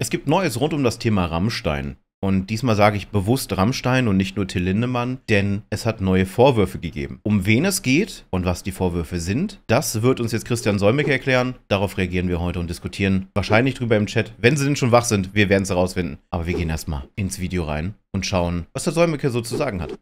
Es gibt Neues rund um das Thema Rammstein. Und diesmal sage ich bewusst Rammstein und nicht nur Till Lindemann, denn es hat neue Vorwürfe gegeben. Um wen es geht und was die Vorwürfe sind, das wird uns jetzt Christian Solmecke erklären. Darauf reagieren wir heute und diskutieren wahrscheinlich drüber im Chat. Wenn sie denn schon wach sind, wir werden es herausfinden. Aber wir gehen erstmal ins Video rein und schauen, was der Solmecke so zu sagen hat.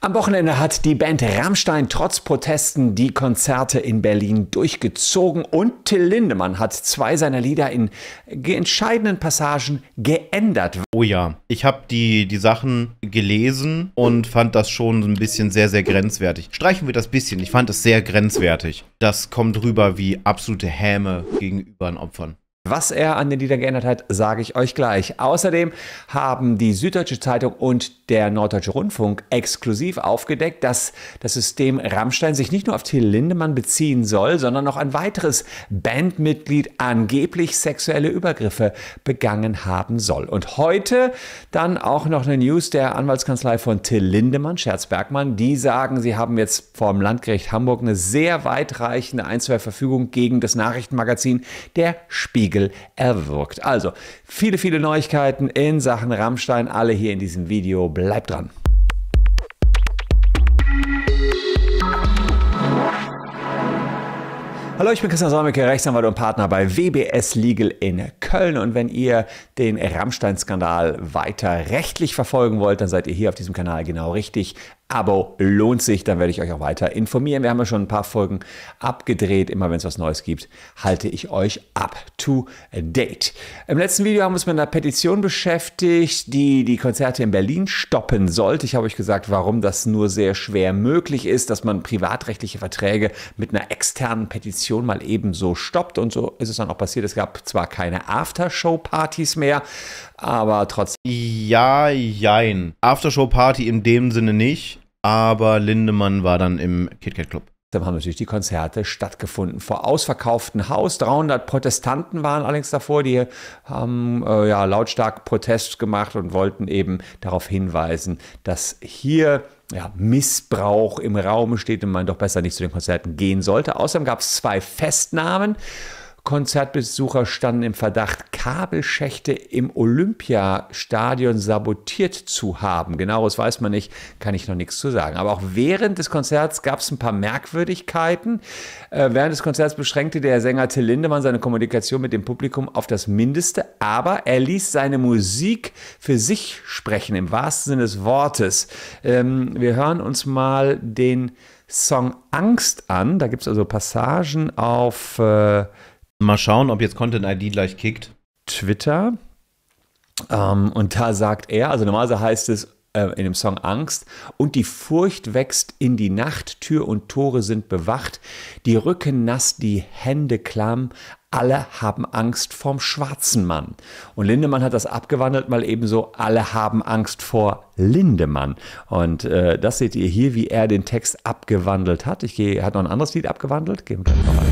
Am Wochenende hat die Band Rammstein trotz Protesten die Konzerte in Berlin durchgezogen und Till Lindemann hat zwei seiner Lieder in entscheidenden Passagen geändert. Oh ja, ich habe die, die Sachen gelesen und fand das schon ein bisschen sehr, sehr grenzwertig. Streichen wir das bisschen, ich fand es sehr grenzwertig. Das kommt rüber wie absolute Häme gegenüber den Opfern. Was er an den Liedern geändert hat, sage ich euch gleich. Außerdem haben die Süddeutsche Zeitung und der Norddeutsche Rundfunk exklusiv aufgedeckt, dass das System Rammstein sich nicht nur auf Till Lindemann beziehen soll, sondern noch ein weiteres Bandmitglied angeblich sexuelle Übergriffe begangen haben soll. Und heute dann auch noch eine News der Anwaltskanzlei von Till Lindemann, Scherz Bergmann. Die sagen, sie haben jetzt vom Landgericht Hamburg eine sehr weitreichende Einzelverfügung gegen das Nachrichtenmagazin Der Spiegel Siegel erwirkt. Also viele, viele Neuigkeiten in Sachen Rammstein, alle hier in diesem Video. Bleibt dran. Hallo, ich bin Christian Solmecke, Rechtsanwalt und Partner bei WBS Legal in Köln. Und wenn ihr den Rammstein-Skandal weiter rechtlich verfolgen wollt, dann seid ihr hier auf diesem Kanal genau richtig. Abo lohnt sich, dann werde ich euch auch weiter informieren. Wir haben ja schon ein paar Folgen abgedreht. Immer wenn es was Neues gibt, halte ich euch up to date. Im letzten Video haben wir uns mit einer Petition beschäftigt, die die Konzerte in Berlin stoppen sollte. Ich habe euch gesagt, warum das nur sehr schwer möglich ist, dass man privatrechtliche Verträge mit einer externen Petition mal ebenso stoppt. Und so ist es dann auch passiert. Es gab zwar keine Aftershow-Partys mehr, aber trotzdem. Ja, jein. Aftershow-Party in dem Sinne nicht aber Lindemann war dann im KitKat Club. Dann haben natürlich die Konzerte stattgefunden vor ausverkauftem Haus. 300 Protestanten waren allerdings davor, die haben äh, ja, lautstark Protest gemacht und wollten eben darauf hinweisen, dass hier ja, Missbrauch im Raum steht und man doch besser nicht zu den Konzerten gehen sollte. Außerdem gab es zwei Festnahmen. Konzertbesucher standen im Verdacht, Kabelschächte im Olympiastadion sabotiert zu haben. Genaueres weiß man nicht, kann ich noch nichts zu sagen. Aber auch während des Konzerts gab es ein paar Merkwürdigkeiten. Äh, während des Konzerts beschränkte der Sänger Till Lindemann seine Kommunikation mit dem Publikum auf das Mindeste, aber er ließ seine Musik für sich sprechen, im wahrsten Sinne des Wortes. Ähm, wir hören uns mal den Song Angst an. Da gibt es also Passagen auf. Äh, Mal schauen, ob jetzt Content ID gleich kickt. Twitter. Ähm, und da sagt er, also normalerweise heißt es äh, in dem Song Angst, und die Furcht wächst in die Nacht, Tür und Tore sind bewacht, die Rücken nass, die Hände klamm, alle haben Angst vorm schwarzen Mann. Und Lindemann hat das abgewandelt, mal ebenso, alle haben Angst vor Lindemann. Und äh, das seht ihr hier, wie er den Text abgewandelt hat. Ich gehe, er hat noch ein anderes Lied abgewandelt. Gehen wir gleich nochmal.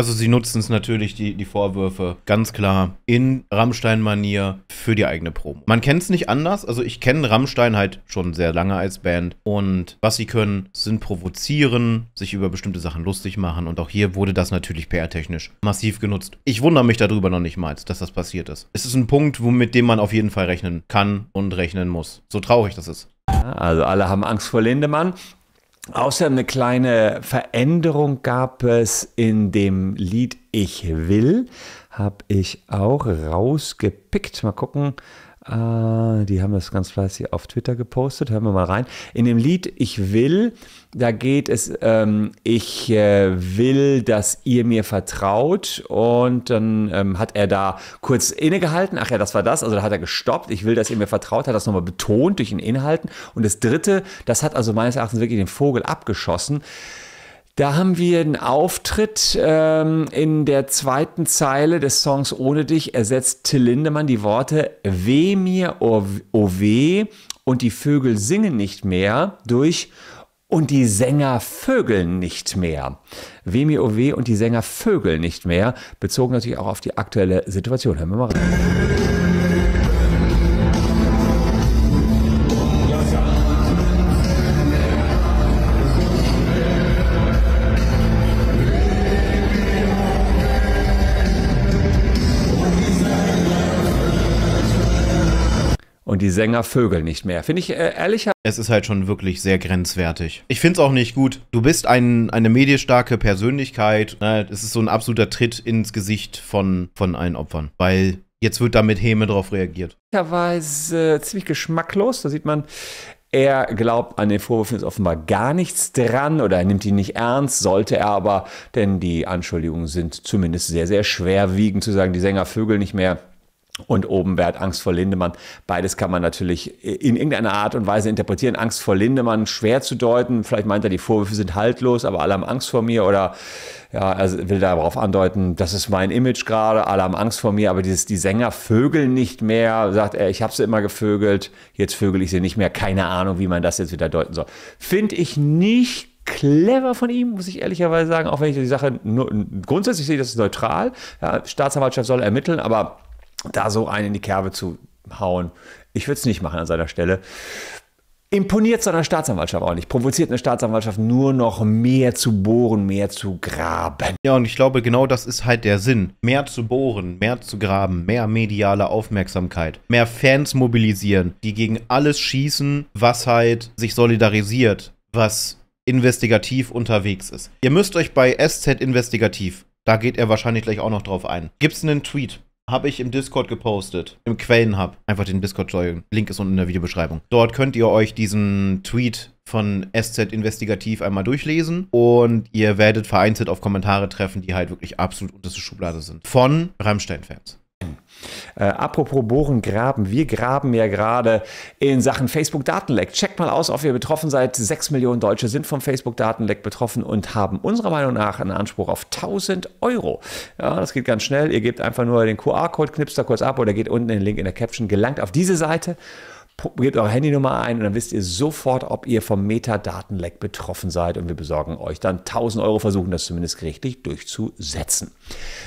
Also sie nutzen es natürlich, die, die Vorwürfe, ganz klar, in Rammstein-Manier für die eigene Promo. Man kennt es nicht anders. Also ich kenne Rammstein halt schon sehr lange als Band. Und was sie können, sind provozieren, sich über bestimmte Sachen lustig machen. Und auch hier wurde das natürlich PR-technisch massiv genutzt. Ich wundere mich darüber noch nicht mal, dass das passiert ist. Es ist ein Punkt, mit dem man auf jeden Fall rechnen kann und rechnen muss. So traurig das ist. Also alle haben Angst vor Lindemann. Außer eine kleine Veränderung gab es in dem Lied Ich will, habe ich auch rausgepickt. Mal gucken, äh, die haben das ganz fleißig auf Twitter gepostet. Hören wir mal rein. In dem Lied Ich will, da geht es, ähm, ich äh, will, dass ihr mir vertraut. Und dann ähm, hat er da kurz innegehalten. Ach ja, das war das. Also da hat er gestoppt. Ich will, dass ihr mir vertraut. Hat das nochmal betont durch den Inhalten. Und das dritte, das hat also meines Erachtens wirklich den Vogel abgeschossen. Da haben wir einen Auftritt ähm, in der zweiten Zeile des Songs Ohne dich ersetzt Till Lindemann die Worte Weh mir, oh, oh weh und die Vögel singen nicht mehr durch und die Sänger vögeln nicht mehr. Weh mir, oh weh und die Sänger vögeln nicht mehr, bezogen natürlich auch auf die aktuelle Situation. Hören wir mal rein. die Sänger Vögel nicht mehr. Finde ich äh, ehrlicher. Es ist halt schon wirklich sehr grenzwertig. Ich finde es auch nicht gut. Du bist ein, eine medienstarke Persönlichkeit. Ne? Es ist so ein absoluter Tritt ins Gesicht von, von allen Opfern, weil jetzt wird da mit Häme drauf reagiert. Möglicherweise äh, ziemlich geschmacklos. Da sieht man, er glaubt an den Vorwürfen ist offenbar gar nichts dran oder er nimmt ihn nicht ernst, sollte er aber, denn die Anschuldigungen sind zumindest sehr, sehr schwerwiegend zu sagen, die Sänger Vögel nicht mehr und oben wer Angst vor Lindemann. Beides kann man natürlich in irgendeiner Art und Weise interpretieren. Angst vor Lindemann schwer zu deuten. Vielleicht meint er, die Vorwürfe sind haltlos, aber alle haben Angst vor mir oder ja, er will darauf andeuten, das ist mein Image gerade, alle haben Angst vor mir, aber dieses, die Sänger vögeln nicht mehr, sagt er, ich habe sie immer gevögelt, jetzt vögel ich sie nicht mehr, keine Ahnung, wie man das jetzt wieder deuten soll. Finde ich nicht clever von ihm, muss ich ehrlicherweise sagen, auch wenn ich die Sache nur, grundsätzlich sehe, das ist neutral, ja, Staatsanwaltschaft soll ermitteln, aber da so einen in die Kerbe zu hauen. Ich würde es nicht machen an seiner Stelle. Imponiert seiner Staatsanwaltschaft auch nicht. Provoziert eine Staatsanwaltschaft nur noch mehr zu bohren, mehr zu graben. Ja, und ich glaube, genau das ist halt der Sinn. Mehr zu bohren, mehr zu graben, mehr mediale Aufmerksamkeit, mehr Fans mobilisieren, die gegen alles schießen, was halt sich solidarisiert, was investigativ unterwegs ist. Ihr müsst euch bei SZ Investigativ, da geht er wahrscheinlich gleich auch noch drauf ein. Gibt es einen Tweet habe ich im Discord gepostet. Im Quellenhub. Einfach den Discord joinen. Link ist unten in der Videobeschreibung. Dort könnt ihr euch diesen Tweet von SZ Investigativ einmal durchlesen und ihr werdet vereinzelt auf Kommentare treffen, die halt wirklich absolut unterste Schublade sind. Von Rammstein-Fans. Äh, apropos Bohren, Graben. Wir graben ja gerade in Sachen Facebook-Datenleck. Checkt mal aus, ob ihr betroffen seid. Sechs Millionen Deutsche sind vom Facebook-Datenleck betroffen und haben unserer Meinung nach einen Anspruch auf 1000 Euro. Ja, das geht ganz schnell. Ihr gebt einfach nur den QR-Code, knipst da kurz ab oder geht unten in den Link in der Caption, gelangt auf diese Seite gebt eure Handynummer ein und dann wisst ihr sofort, ob ihr vom Metadatenleck betroffen seid und wir besorgen euch dann 1000 Euro, versuchen das zumindest gerichtlich durchzusetzen.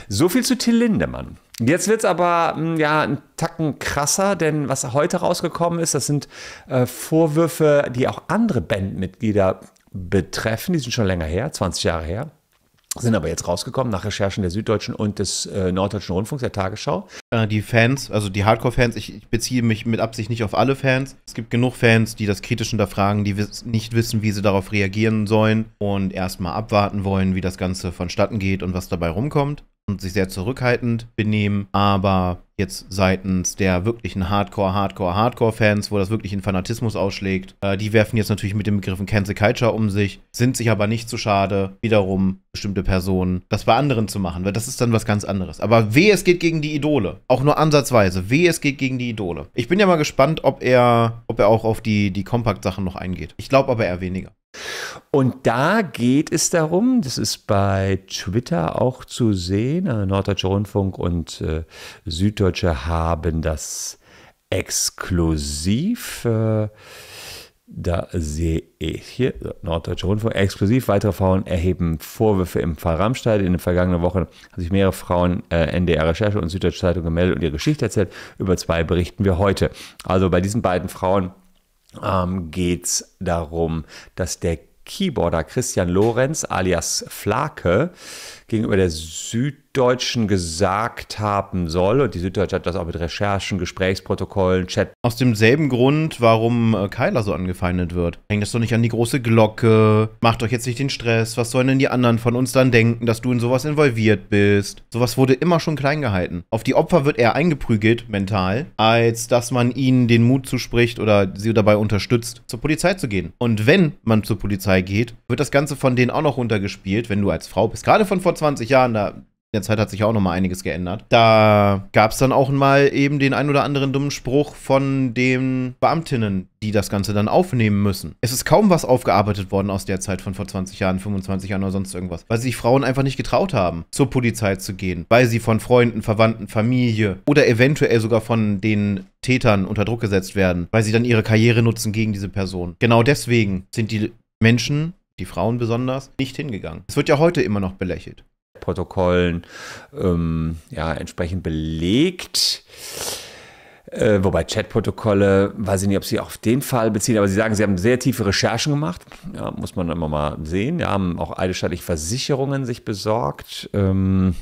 So viel zu Till Lindemann. Jetzt wird es aber hm, ja, einen Tacken krasser, denn was heute rausgekommen ist, das sind äh, Vorwürfe, die auch andere Bandmitglieder betreffen. Die sind schon länger her, 20 Jahre her. Sind aber jetzt rausgekommen nach Recherchen der Süddeutschen und des äh, Norddeutschen Rundfunks, der Tagesschau. Äh, die Fans, also die Hardcore-Fans, ich, ich, beziehe mich mit Absicht nicht auf alle Fans. Es gibt genug Fans, die das kritisch hinterfragen, die wiss nicht wissen, wie sie darauf reagieren sollen und erstmal abwarten wollen, wie das Ganze vonstatten geht und was dabei rumkommt und sich sehr zurückhaltend benehmen, aber jetzt seitens der wirklichen Hardcore, Hardcore, Hardcore-Fans, wo das wirklich in Fanatismus ausschlägt, äh, die werfen jetzt natürlich mit den Begriffen Cancel Culture um sich, sind sich aber nicht zu schade, wiederum bestimmte Personen das bei anderen zu machen, weil das ist dann was ganz anderes. Aber weh, es geht gegen die Idole. Auch nur ansatzweise. weh, es geht gegen die Idole. Ich bin ja mal gespannt, ob er, ob er auch auf die, die Compact-Sachen noch eingeht. Ich glaube aber eher weniger. Und da geht es darum, das ist bei Twitter auch zu sehen, äh, Norddeutscher Rundfunk und äh, Süddeutsche haben das exklusiv. Äh, da sehe ich hier, Norddeutsche Rundfunk, exklusiv. Weitere Frauen erheben Vorwürfe im Fall Rammstein. In den vergangenen Wochen haben sich mehrere Frauen äh, NDR Recherche und Süddeutsche Zeitung gemeldet und ihre Geschichte erzählt. Über zwei berichten wir heute. Also bei diesen beiden Frauen ähm, geht es darum, dass der Keyboarder Christian Lorenz alias Flake gegenüber der Süddeutschen gesagt haben soll. Und die Süddeutsche hat das auch mit Recherchen, Gesprächsprotokollen, Chat. Aus demselben Grund, warum äh, Keiler so angefeindet wird. Hängt das doch nicht an die große Glocke. Macht euch jetzt nicht den Stress. Was sollen denn die anderen von uns dann denken, dass du in sowas involviert bist? Sowas wurde immer schon klein gehalten. Auf die Opfer wird eher eingeprügelt, mental, als dass man ihnen den Mut zuspricht oder sie dabei unterstützt, zur Polizei zu gehen. Und wenn man zur Polizei geht, wird das Ganze von denen auch noch runtergespielt, wenn du als Frau bist. Gerade von vor 20 Jahren, da in der Zeit hat sich auch noch mal einiges geändert. Da gab es dann auch mal eben den ein oder anderen dummen Spruch von den Beamtinnen, die das Ganze dann aufnehmen müssen. Es ist kaum was aufgearbeitet worden aus der Zeit von vor 20 Jahren, 25 Jahren oder sonst irgendwas, weil sich Frauen einfach nicht getraut haben, zur Polizei zu gehen, weil sie von Freunden, Verwandten, Familie oder eventuell sogar von den Tätern unter Druck gesetzt werden, weil sie dann ihre Karriere nutzen gegen diese Person. Genau deswegen sind die Menschen die Frauen besonders, nicht hingegangen. Es wird ja heute immer noch belächelt. Protokollen ähm, ja, entsprechend belegt. Äh, wobei Chatprotokolle, weiß ich nicht, ob sie auf den Fall beziehen, aber sie sagen, sie haben sehr tiefe Recherchen gemacht. Ja, muss man immer mal sehen. Ja, haben auch eidesstattlich Versicherungen sich besorgt ähm,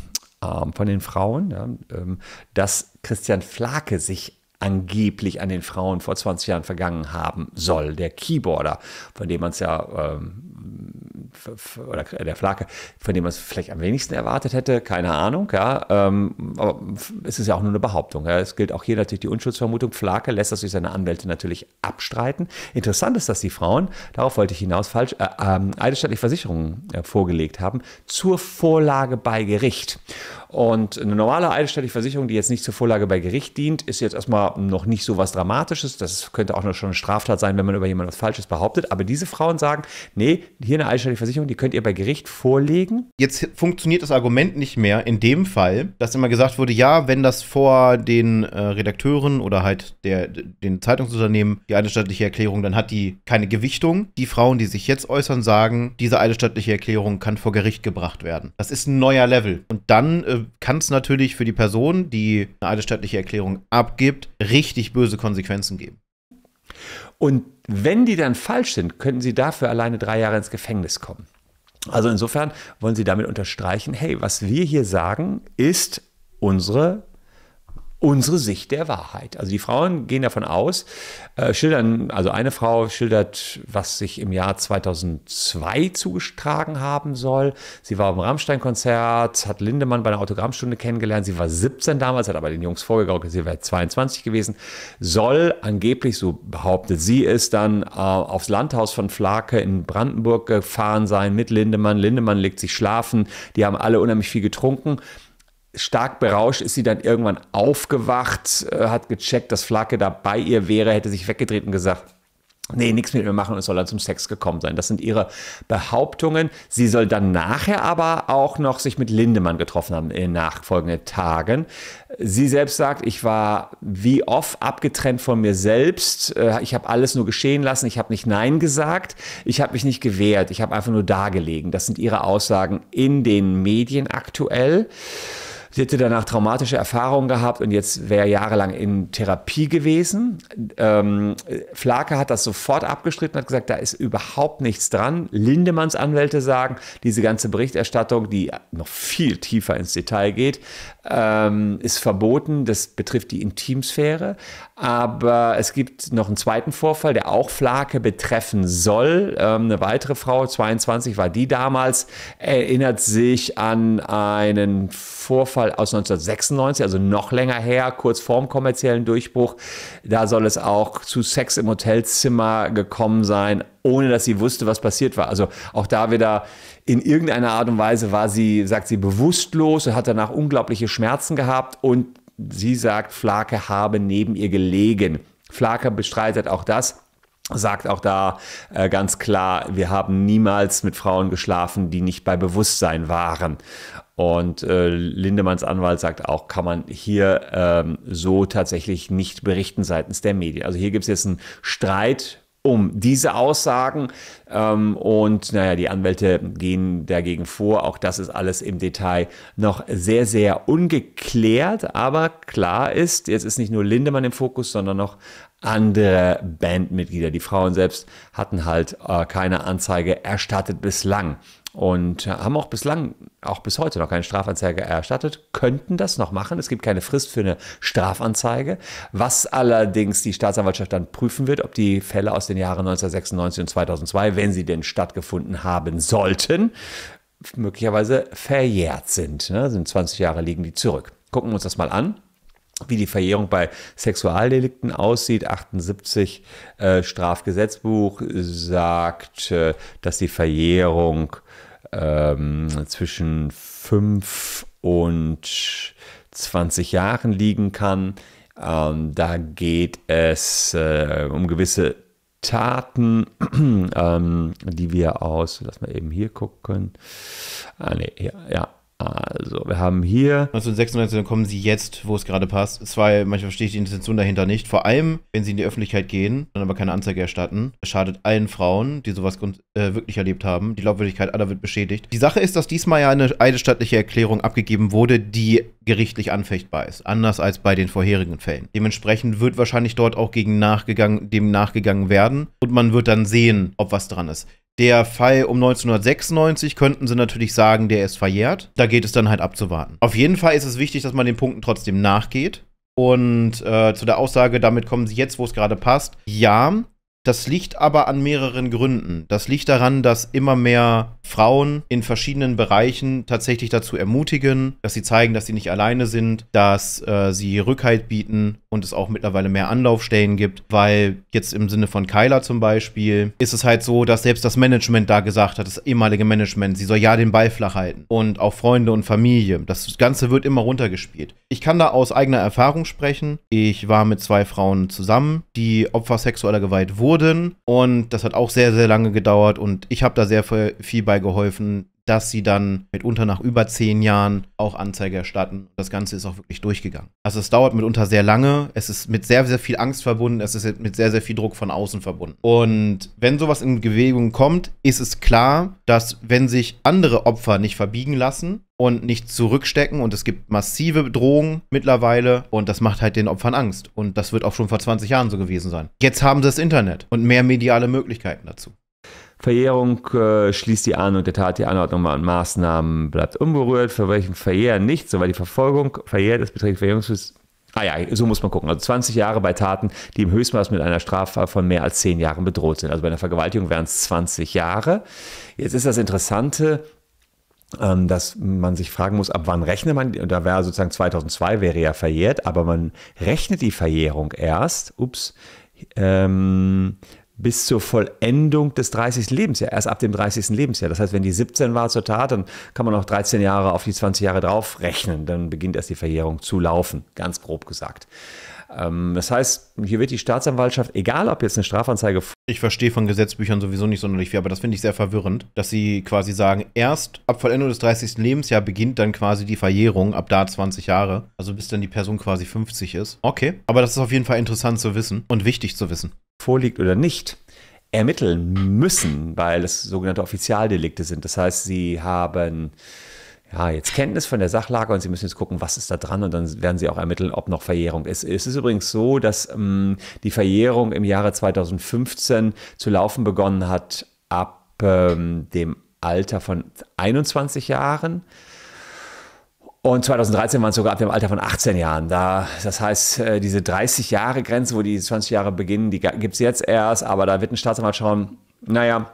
ähm, von den Frauen, ja, ähm, dass Christian Flake sich angeblich an den Frauen vor 20 Jahren vergangen haben soll. Der Keyboarder, von dem man es ja ähm, oder äh, der Flake, von dem man es vielleicht am wenigsten erwartet hätte, keine Ahnung, ja. Ähm, aber es ist ja auch nur eine Behauptung. Ja. Es gilt auch hier natürlich die Unschuldsvermutung. Flake lässt das durch seine Anwälte natürlich abstreiten. Interessant ist, dass die Frauen, darauf wollte ich hinaus, falsch, äh, äh, eidesstattliche Versicherungen äh, vorgelegt haben, zur Vorlage bei Gericht. Und eine normale einstellige Versicherung, die jetzt nicht zur Vorlage bei Gericht dient, ist jetzt erstmal noch nicht so was Dramatisches. Das könnte auch noch schon eine Straftat sein, wenn man über jemanden was Falsches behauptet. Aber diese Frauen sagen, nee, hier eine einstellige Versicherung, die könnt ihr bei Gericht vorlegen. Jetzt funktioniert das Argument nicht mehr in dem Fall, dass immer gesagt wurde, ja, wenn das vor den äh, Redakteuren oder halt der, den Zeitungsunternehmen die eidesstattliche Erklärung, dann hat die keine Gewichtung. Die Frauen, die sich jetzt äußern, sagen, diese eidesstattliche Erklärung kann vor Gericht gebracht werden. Das ist ein neuer Level. Und dann äh, kann es natürlich für die Person, die eine eidesstattliche Erklärung abgibt, richtig böse Konsequenzen geben. Und wenn die dann falsch sind, könnten sie dafür alleine drei Jahre ins Gefängnis kommen. Also insofern wollen sie damit unterstreichen, hey, was wir hier sagen, ist unsere unsere Sicht der Wahrheit. Also die Frauen gehen davon aus, äh, schildern, also eine Frau schildert, was sich im Jahr 2002 zugetragen haben soll. Sie war am Rammstein-Konzert, hat Lindemann bei einer Autogrammstunde kennengelernt. Sie war 17 damals, hat aber den Jungs vorgegaukelt, sie wäre 22 gewesen. Soll angeblich, so behauptet sie, ist dann äh, aufs Landhaus von Flake in Brandenburg gefahren sein mit Lindemann. Lindemann legt sich schlafen. Die haben alle unheimlich viel getrunken stark berauscht ist sie dann irgendwann aufgewacht, äh, hat gecheckt, dass Flake da bei ihr wäre, hätte sich weggedreht und gesagt, Nee, nichts mit mir machen und es soll dann zum Sex gekommen sein. Das sind ihre Behauptungen. Sie soll dann nachher aber auch noch sich mit Lindemann getroffen haben in den nachfolgenden Tagen. Sie selbst sagt, ich war wie oft abgetrennt von mir selbst. Äh, ich habe alles nur geschehen lassen. Ich habe nicht Nein gesagt. Ich habe mich nicht gewehrt. Ich habe einfach nur dargelegen. Das sind ihre Aussagen in den Medien aktuell. Sie hätte danach traumatische Erfahrungen gehabt und jetzt wäre jahrelang in Therapie gewesen. Ähm, Flake hat das sofort abgestritten, hat gesagt, da ist überhaupt nichts dran. Lindemanns Anwälte sagen, diese ganze Berichterstattung, die noch viel tiefer ins Detail geht, ähm, ist verboten. Das betrifft die Intimsphäre. Aber es gibt noch einen zweiten Vorfall, der auch Flake betreffen soll. Ähm, eine weitere Frau, 22 war die damals, erinnert sich an einen Vorfall aus 1996, also noch länger her, kurz vorm kommerziellen Durchbruch. Da soll es auch zu Sex im Hotelzimmer gekommen sein ohne dass sie wusste, was passiert war. Also auch da wieder in irgendeiner Art und Weise war sie, sagt sie, bewusstlos und hat danach unglaubliche Schmerzen gehabt und sie sagt, Flake habe neben ihr gelegen. Flake bestreitet auch das sagt auch da äh, ganz klar, wir haben niemals mit Frauen geschlafen, die nicht bei Bewusstsein waren. Und äh, Lindemanns Anwalt sagt auch, kann man hier ähm, so tatsächlich nicht berichten seitens der Medien. Also hier gibt es jetzt einen Streit um diese Aussagen. Ähm, und naja, die Anwälte gehen dagegen vor. Auch das ist alles im Detail noch sehr, sehr ungeklärt. Aber klar ist, jetzt ist nicht nur Lindemann im Fokus, sondern noch andere Bandmitglieder. Die Frauen selbst hatten halt äh, keine Anzeige erstattet bislang und äh, haben auch bislang, auch bis heute noch keine Strafanzeige erstattet, könnten das noch machen. Es gibt keine Frist für eine Strafanzeige, was allerdings die Staatsanwaltschaft dann prüfen wird, ob die Fälle aus den Jahren 1996 und 2002, wenn sie denn stattgefunden haben sollten, möglicherweise verjährt sind. Ne? Sind 20 Jahre liegen die zurück. Gucken wir uns das mal an wie die Verjährung bei Sexualdelikten aussieht. 78 äh, Strafgesetzbuch sagt, äh, dass die Verjährung ähm, zwischen 5 und 20 Jahren liegen kann. Ähm, da geht es äh, um gewisse Taten, ähm, die wir aus, lass mal eben hier gucken. Ah, nee, ja, ja also, wir haben hier. 1996, dann kommen sie jetzt, wo es gerade passt. Zwei, manchmal verstehe ich die Intention dahinter nicht. Vor allem, wenn sie in die Öffentlichkeit gehen, dann aber keine Anzeige erstatten. Es schadet allen Frauen, die sowas äh, wirklich erlebt haben. Die Glaubwürdigkeit aller wird beschädigt. Die Sache ist, dass diesmal ja eine eidesstattliche Erklärung abgegeben wurde, die gerichtlich anfechtbar ist, anders als bei den vorherigen Fällen. Dementsprechend wird wahrscheinlich dort auch gegen nachgegangen, dem nachgegangen werden und man wird dann sehen, ob was dran ist. Der Fall um 1996 könnten sie natürlich sagen, der ist verjährt. Da geht es dann halt abzuwarten. Auf jeden Fall ist es wichtig, dass man den Punkten trotzdem nachgeht. Und äh, zu der Aussage, damit kommen sie jetzt, wo es gerade passt. Ja, das liegt aber an mehreren Gründen. Das liegt daran, dass immer mehr Frauen in verschiedenen Bereichen tatsächlich dazu ermutigen, dass sie zeigen, dass sie nicht alleine sind, dass äh, sie Rückhalt bieten und es auch mittlerweile mehr Anlaufstellen gibt, weil jetzt im Sinne von Kyla zum Beispiel ist es halt so, dass selbst das Management da gesagt hat, das ehemalige Management, sie soll ja den Ball flach halten und auch Freunde und Familie. Das Ganze wird immer runtergespielt. Ich kann da aus eigener Erfahrung sprechen. Ich war mit zwei Frauen zusammen, die Opfer sexueller Gewalt wurden wurden. Und das hat auch sehr, sehr lange gedauert. Und ich habe da sehr viel bei geholfen, dass sie dann mitunter nach über zehn Jahren auch Anzeige erstatten. Das Ganze ist auch wirklich durchgegangen. Also es dauert mitunter sehr lange, es ist mit sehr, sehr viel Angst verbunden, es ist mit sehr, sehr viel Druck von außen verbunden. Und wenn sowas in Bewegung kommt, ist es klar, dass wenn sich andere Opfer nicht verbiegen lassen, und nicht zurückstecken. Und es gibt massive Bedrohungen mittlerweile und das macht halt den Opfern Angst. Und das wird auch schon vor 20 Jahren so gewesen sein. Jetzt haben sie das Internet und mehr mediale Möglichkeiten dazu. Verjährung äh, schließt die Ahnung der Tat, die Anordnung an Maßnahmen bleibt unberührt. Für welchen verjähren nicht, soweit die Verfolgung verjährt ist, beträgt Verjährungsfrist Ah ja, so muss man gucken. Also 20 Jahre bei Taten, die im Höchstmaß mit einer Strafe von mehr als 10 Jahren bedroht sind. Also bei einer Vergewaltigung wären es 20 Jahre. Jetzt ist das Interessante, ähm, dass man sich fragen muss, ab wann rechnet man, da wäre sozusagen 2002 wäre ja verjährt, aber man rechnet die Verjährung erst, ups, ähm, bis zur Vollendung des 30. Lebensjahres, erst ab dem 30. Lebensjahr. Das heißt, wenn die 17 war zur Tat, dann kann man auch 13 Jahre auf die 20 Jahre drauf rechnen, dann beginnt erst die Verjährung zu laufen, ganz grob gesagt. Ähm, das heißt, hier wird die Staatsanwaltschaft, egal ob jetzt eine Strafanzeige. Ich verstehe von Gesetzbüchern sowieso nicht sonderlich viel, aber das finde ich sehr verwirrend, dass sie quasi sagen, erst ab Vollendung des 30. Lebensjahr beginnt dann quasi die Verjährung, ab da 20 Jahre, also bis dann die Person quasi 50 ist. Okay, aber das ist auf jeden Fall interessant zu wissen und wichtig zu wissen. Vorliegt oder nicht ermitteln müssen, weil es sogenannte Offizialdelikte sind. Das heißt, sie haben ja, jetzt Kenntnis von der Sachlage und Sie müssen jetzt gucken, was ist da dran und dann werden Sie auch ermitteln, ob noch Verjährung ist. Es ist übrigens so, dass ähm, die Verjährung im Jahre 2015 zu laufen begonnen hat ab ähm, dem Alter von 21 Jahren. Und 2013 waren es sogar ab dem Alter von 18 Jahren. Da, das heißt, äh, diese 30-Jahre-Grenze, wo die 20 Jahre beginnen, die gibt es jetzt erst, aber da wird ein Staatsanwalt schauen, naja,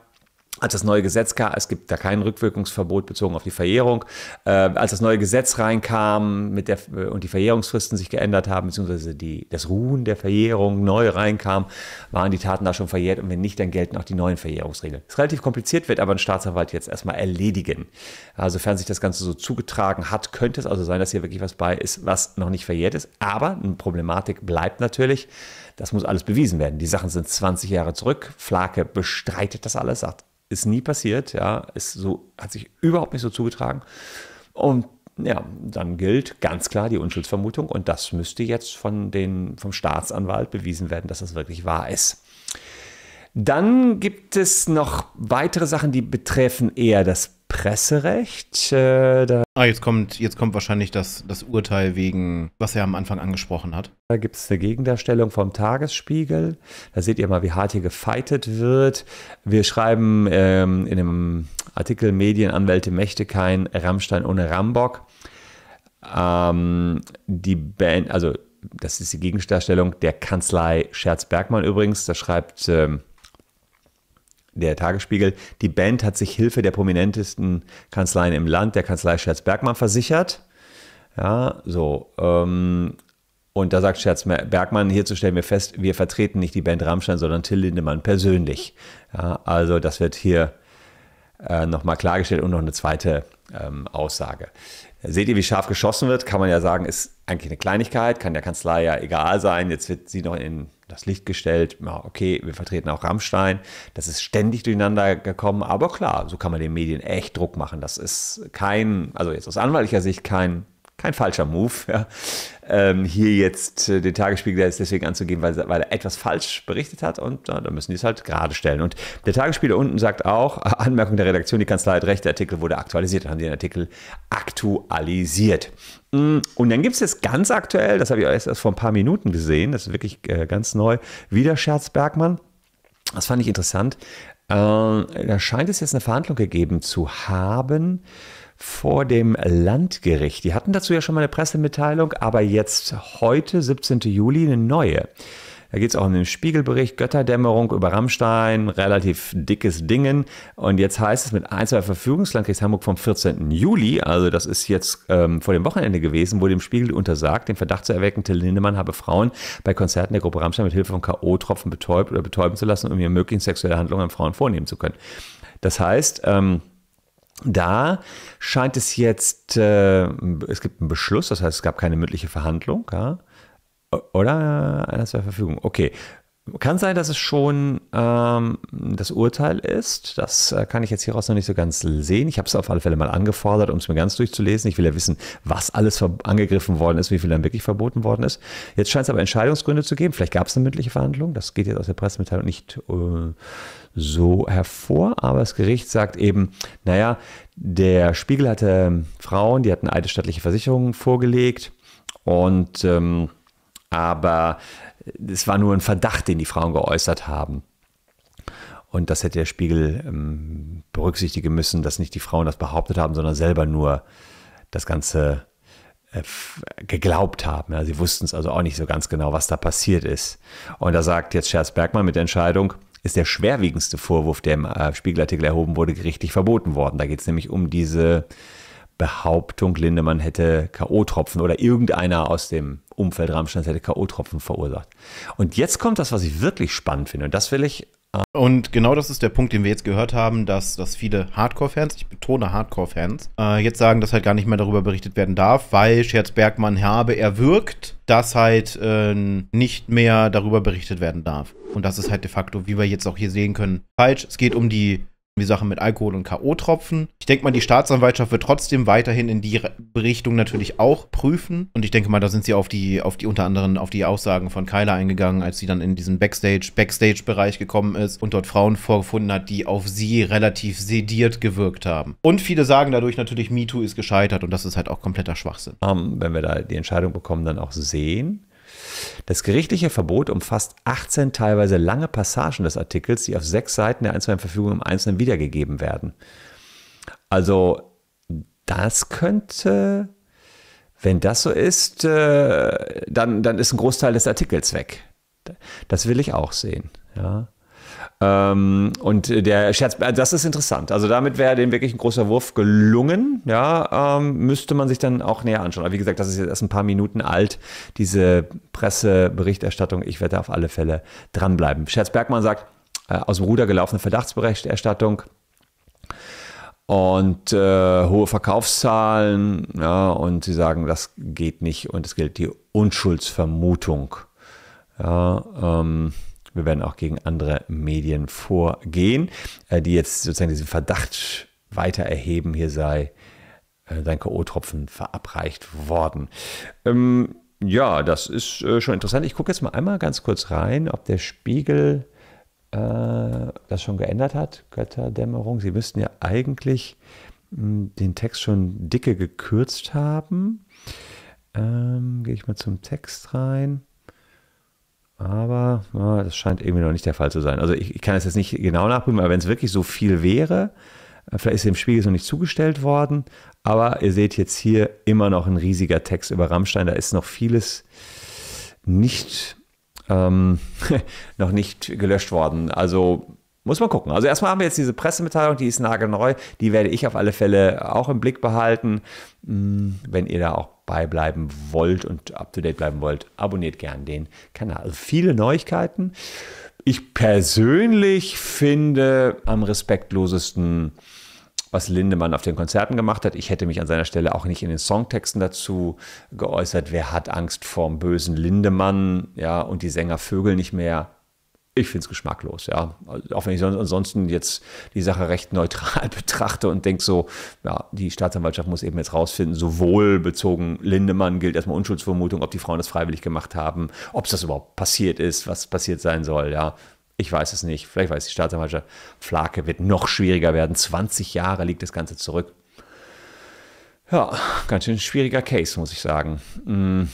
als das neue Gesetz kam, es gibt da kein Rückwirkungsverbot bezogen auf die Verjährung, äh, als das neue Gesetz reinkam mit der, äh, und die Verjährungsfristen sich geändert haben, beziehungsweise die, das Ruhen der Verjährung neu reinkam, waren die Taten da schon verjährt und wenn nicht, dann gelten auch die neuen Verjährungsregeln. Das ist relativ kompliziert, wird aber ein Staatsanwalt jetzt erstmal erledigen. Also, sofern sich das Ganze so zugetragen hat, könnte es also sein, dass hier wirklich was bei ist, was noch nicht verjährt ist. Aber eine Problematik bleibt natürlich, das muss alles bewiesen werden. Die Sachen sind 20 Jahre zurück. Flake bestreitet das alles, sagt, ist nie passiert, ja, ist so, hat sich überhaupt nicht so zugetragen. Und ja, dann gilt ganz klar die Unschuldsvermutung und das müsste jetzt von den, vom Staatsanwalt bewiesen werden, dass das wirklich wahr ist. Dann gibt es noch weitere Sachen, die betreffen eher das Presserecht. Äh, da ah, jetzt kommt, jetzt kommt wahrscheinlich das, das Urteil wegen, was er am Anfang angesprochen hat. Da gibt es eine Gegendarstellung vom Tagesspiegel. Da seht ihr mal, wie hart hier gefeitet wird. Wir schreiben ähm, in dem Artikel Medienanwälte Mächte kein Rammstein ohne Rambock. Ähm, die Band, also das ist die Gegendarstellung der Kanzlei Scherz Bergmann übrigens. Da schreibt ähm, der Tagesspiegel, die Band hat sich Hilfe der prominentesten Kanzleien im Land, der Kanzlei Scherz-Bergmann, versichert. Ja, so. Ähm, und da sagt Scherz Bergmann, hierzu stellen wir fest, wir vertreten nicht die Band Rammstein, sondern Till Lindemann persönlich. Ja, also das wird hier äh, nochmal klargestellt und noch eine zweite ähm, Aussage. Seht ihr, wie scharf geschossen wird? Kann man ja sagen, ist eigentlich eine Kleinigkeit, kann der Kanzlei ja egal sein. Jetzt wird sie noch in das Licht gestellt. Ja, okay, wir vertreten auch Rammstein. Das ist ständig durcheinander gekommen. Aber klar, so kann man den Medien echt Druck machen. Das ist kein, also jetzt aus anwaltlicher Sicht kein kein falscher Move, ja. ähm, hier jetzt äh, den Tagesspiegel ist deswegen anzugeben, weil, weil, er etwas falsch berichtet hat und ja, da müssen die es halt gerade stellen. Und der Tagesspiegel unten sagt auch, Anmerkung der Redaktion, die Kanzlei hat recht, der Artikel wurde aktualisiert, dann haben die den Artikel aktualisiert. Mm, und dann gibt es jetzt ganz aktuell, das habe ich erst, erst vor ein paar Minuten gesehen, das ist wirklich äh, ganz neu, wieder Scherz Bergmann. Das fand ich interessant. Äh, da scheint es jetzt eine Verhandlung gegeben zu haben vor dem Landgericht. Die hatten dazu ja schon mal eine Pressemitteilung, aber jetzt heute, 17. Juli, eine neue. Da geht es auch um den Spiegelbericht, Götterdämmerung über Rammstein, relativ dickes Dingen. Und jetzt heißt es mit ein, zwei Verfügungslandgerichts Hamburg vom 14. Juli, also das ist jetzt ähm, vor dem Wochenende gewesen, wurde dem Spiegel untersagt, den Verdacht zu erwecken, Till Lindemann habe Frauen bei Konzerten der Gruppe Rammstein mit Hilfe von K.O.-Tropfen betäubt oder betäuben zu lassen, um ihr möglichen sexuelle Handlungen an Frauen vornehmen zu können. Das heißt, ähm, da scheint es jetzt, äh, es gibt einen Beschluss, das heißt, es gab keine mündliche Verhandlung, ja? oder einer zur Verfügung. Okay, kann sein, dass es schon ähm, das Urteil ist. Das äh, kann ich jetzt hieraus noch nicht so ganz sehen. Ich habe es auf alle Fälle mal angefordert, um es mir ganz durchzulesen. Ich will ja wissen, was alles angegriffen worden ist, wie viel dann wirklich verboten worden ist. Jetzt scheint es aber Entscheidungsgründe zu geben. Vielleicht gab es eine mündliche Verhandlung. Das geht jetzt aus der Pressemitteilung nicht äh, so hervor. Aber das Gericht sagt eben, naja, der Spiegel hatte ähm, Frauen, die hatten eidesstattliche Versicherungen vorgelegt. Und ähm, aber es war nur ein Verdacht, den die Frauen geäußert haben. Und das hätte der Spiegel ähm, berücksichtigen müssen, dass nicht die Frauen das behauptet haben, sondern selber nur das Ganze äh, geglaubt haben. Ja, sie wussten es also auch nicht so ganz genau, was da passiert ist. Und da sagt jetzt Scherz Bergmann mit der Entscheidung, ist der schwerwiegendste Vorwurf, der im äh, Spiegelartikel erhoben wurde, gerichtlich verboten worden. Da geht es nämlich um diese Behauptung, Lindemann hätte K.O.-Tropfen oder irgendeiner aus dem Umfeld Rammsteins hätte K.O.-Tropfen verursacht. Und jetzt kommt das, was ich wirklich spannend finde. Und das will ich. Äh und genau das ist der Punkt, den wir jetzt gehört haben, dass, dass viele Hardcore-Fans, ich betone Hardcore-Fans, äh, jetzt sagen, dass halt gar nicht mehr darüber berichtet werden darf, weil Scherz Bergmann habe erwürgt, dass halt äh, nicht mehr darüber berichtet werden darf. Und das ist halt de facto, wie wir jetzt auch hier sehen können, falsch. Es geht um die die Sachen mit Alkohol und K.O.-Tropfen. Ich denke mal, die Staatsanwaltschaft wird trotzdem weiterhin in die Richtung natürlich auch prüfen. Und ich denke mal, da sind sie auf die, auf die unter anderem auf die Aussagen von Kyla eingegangen, als sie dann in diesen Backstage, Backstage-Bereich gekommen ist und dort Frauen vorgefunden hat, die auf sie relativ sediert gewirkt haben. Und viele sagen dadurch natürlich, MeToo ist gescheitert und das ist halt auch kompletter Schwachsinn. Um, ähm, wenn wir da die Entscheidung bekommen, dann auch sehen, das gerichtliche Verbot umfasst 18 teilweise lange Passagen des Artikels, die auf sechs Seiten der einzelnen Verfügung im Einzelnen wiedergegeben werden. Also das könnte, wenn das so ist, äh, dann, dann ist ein Großteil des Artikels weg. Das will ich auch sehen. Ja. Ähm, und der Scherz, äh, das ist interessant. Also damit wäre dem wirklich ein großer Wurf gelungen. Ja, ähm, müsste man sich dann auch näher anschauen. Aber wie gesagt, das ist jetzt erst ein paar Minuten alt, diese Presseberichterstattung. Ich werde auf alle Fälle dranbleiben. Scherz Bergmann sagt, äh, aus dem Ruder gelaufene Verdachtsberichterstattung und äh, hohe Verkaufszahlen. Ja, und sie sagen, das geht nicht und es gilt die Unschuldsvermutung. Ja, ähm, wir werden auch gegen andere Medien vorgehen, äh, die jetzt sozusagen diesen Verdacht weiter erheben, hier sei sein äh, K.O.-Tropfen verabreicht worden. Ähm, ja, das ist äh, schon interessant. Ich gucke jetzt mal einmal ganz kurz rein, ob der Spiegel äh, das schon geändert hat. Götterdämmerung. Sie müssten ja eigentlich mh, hm, den Text schon dicke gekürzt haben. Ähm, Gehe ich mal zum Text rein. Aber na, das scheint irgendwie noch nicht der Fall zu sein. Also ich, ich kann es jetzt nicht genau nachprüfen, aber wenn es wirklich so viel wäre, äh, vielleicht ist es im Spiegel noch nicht zugestellt worden, aber ihr seht jetzt hier immer noch ein riesiger Text über Rammstein. Da ist noch vieles nicht ähm, noch nicht gelöscht worden. Also muss man gucken. Also erstmal haben wir jetzt diese Pressemitteilung, die ist nagelneu. Die werde ich auf alle Fälle auch im Blick behalten. Mm, wenn ihr da auch beibleiben wollt und up-to-date bleiben wollt, abonniert gern den Kanal. Also viele Neuigkeiten. Ich persönlich finde am respektlosesten, was Lindemann auf den Konzerten gemacht hat. Ich hätte mich an seiner Stelle auch nicht in den Songtexten dazu geäußert. Wer hat Angst vorm bösen Lindemann ja, und die Sänger Vögel nicht mehr? ich finde es geschmacklos, ja. Auch wenn ich ansonsten jetzt die Sache recht neutral betrachte und denke so, ja, die Staatsanwaltschaft muss eben jetzt rausfinden, sowohl bezogen Lindemann gilt erstmal Unschuldsvermutung, ob die Frauen das freiwillig gemacht haben, ob es das überhaupt passiert ist, was passiert sein soll, ja. Ich weiß es nicht. Vielleicht weiß die Staatsanwaltschaft, Flake wird noch schwieriger werden. 20 Jahre liegt das Ganze zurück. Ja, ganz schön schwieriger Case, muss ich sagen. Hm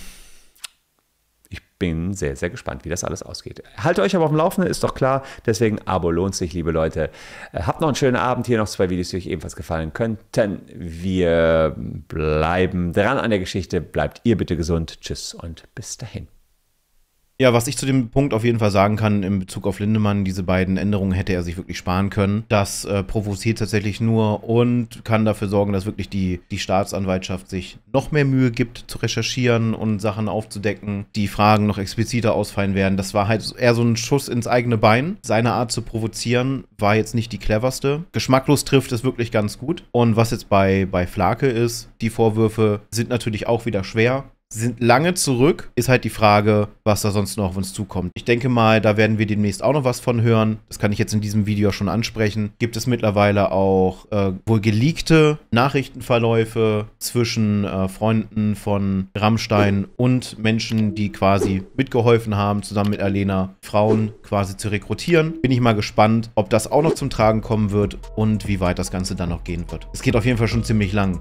bin sehr, sehr gespannt, wie das alles ausgeht. Haltet euch aber auf dem Laufenden, ist doch klar. Deswegen, Abo lohnt sich, liebe Leute. Äh, habt noch einen schönen Abend. Hier noch zwei Videos, die euch ebenfalls gefallen könnten. Wir bleiben dran an der Geschichte. Bleibt ihr bitte gesund. Tschüss und bis dahin. Ja, was ich zu dem Punkt auf jeden Fall sagen kann, in Bezug auf Lindemann, diese beiden Änderungen hätte er sich wirklich sparen können. Das äh, provoziert tatsächlich nur und kann dafür sorgen, dass wirklich die, die Staatsanwaltschaft sich noch mehr Mühe gibt, zu recherchieren und Sachen aufzudecken, die Fragen noch expliziter ausfallen werden. Das war halt eher so ein Schuss ins eigene Bein. Seine Art zu provozieren war jetzt nicht die cleverste. Geschmacklos trifft es wirklich ganz gut. Und was jetzt bei, bei Flake ist, die Vorwürfe sind natürlich auch wieder schwer sind lange zurück. Ist halt die Frage, was da sonst noch auf uns zukommt. Ich denke mal, da werden wir demnächst auch noch was von hören. Das kann ich jetzt in diesem Video schon ansprechen. Gibt es mittlerweile auch äh, wohl geleakte Nachrichtenverläufe zwischen äh, Freunden von Rammstein und Menschen, die quasi mitgeholfen haben, zusammen mit Alena Frauen quasi zu rekrutieren. Bin ich mal gespannt, ob das auch noch zum Tragen kommen wird und wie weit das Ganze dann noch gehen wird. Es geht auf jeden Fall schon ziemlich lang.